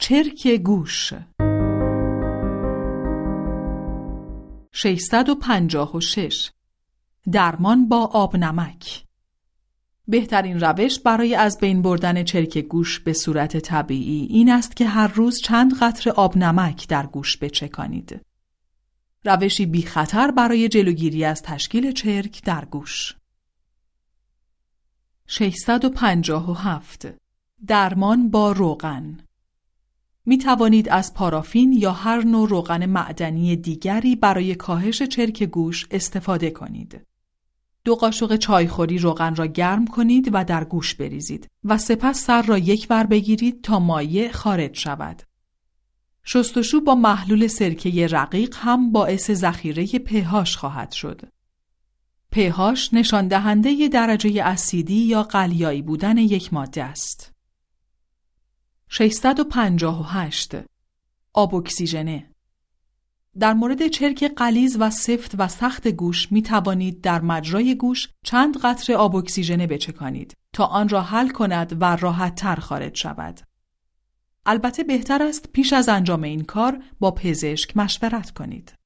چرک گوش 656 درمان با آب نمک بهترین روش برای از بین بردن چرک گوش به صورت طبیعی این است که هر روز چند قطر آب نمک در گوش بچکانید. روشی بی خطر برای جلوگیری از تشکیل چرک در گوش. 657 درمان با روغن می توانید از پارافین یا هر نوع روغن معدنی دیگری برای کاهش چرک گوش استفاده کنید. دو قاشق چایخوری روغن را گرم کنید و در گوش بریزید و سپس سر را یک بر بگیرید تا مایع خارج شود. شستشو با محلول سرکه رقیق هم باعث ذخیره پهاش خواهد شد. پهاش نشان دهنده درجه اسیدی یا قلیایی بودن یک ماده است. 658 آب اکسیژنه در مورد چرک قلیز و سفت و سخت گوش می توانید در مجرای گوش چند قطره آب اکسیژنه بچکانید تا آن را حل کند و راحت تر خارج شود. البته بهتر است پیش از انجام این کار با پزشک مشورت کنید.